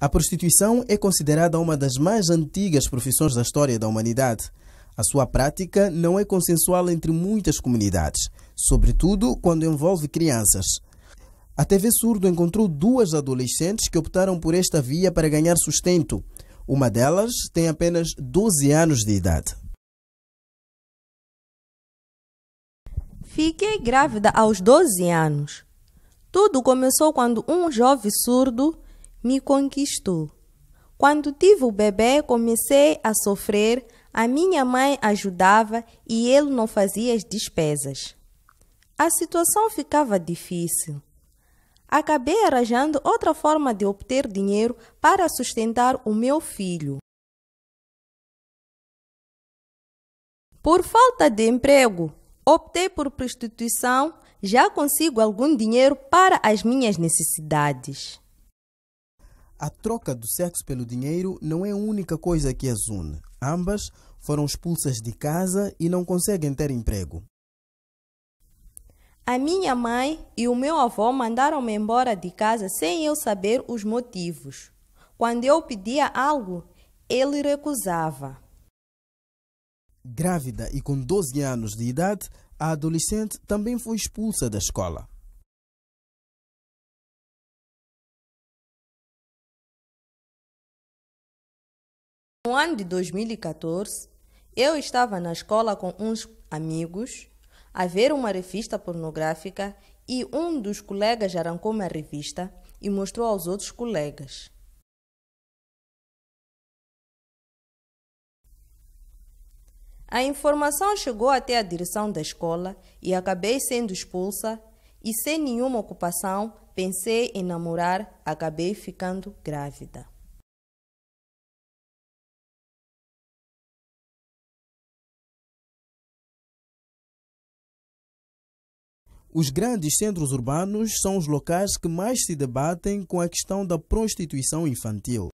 A prostituição é considerada uma das mais antigas profissões da história da humanidade. A sua prática não é consensual entre muitas comunidades, sobretudo quando envolve crianças. A TV Surdo encontrou duas adolescentes que optaram por esta via para ganhar sustento. Uma delas tem apenas 12 anos de idade. Fiquei grávida aos 12 anos. Tudo começou quando um jovem surdo me conquistou. Quando tive o bebê, comecei a sofrer. A minha mãe ajudava e ele não fazia as despesas. A situação ficava difícil. Acabei arranjando outra forma de obter dinheiro para sustentar o meu filho. Por falta de emprego, optei por prostituição. Já consigo algum dinheiro para as minhas necessidades. A troca do sexo pelo dinheiro não é a única coisa que as une. Ambas foram expulsas de casa e não conseguem ter emprego. A minha mãe e o meu avô mandaram-me embora de casa sem eu saber os motivos. Quando eu pedia algo, ele recusava. Grávida e com 12 anos de idade, a adolescente também foi expulsa da escola. No ano de 2014, eu estava na escola com uns amigos a ver uma revista pornográfica e um dos colegas arrancou-me a revista e mostrou aos outros colegas. A informação chegou até a direção da escola e acabei sendo expulsa e sem nenhuma ocupação, pensei em namorar, acabei ficando grávida. Os grandes centros urbanos são os locais que mais se debatem com a questão da prostituição infantil.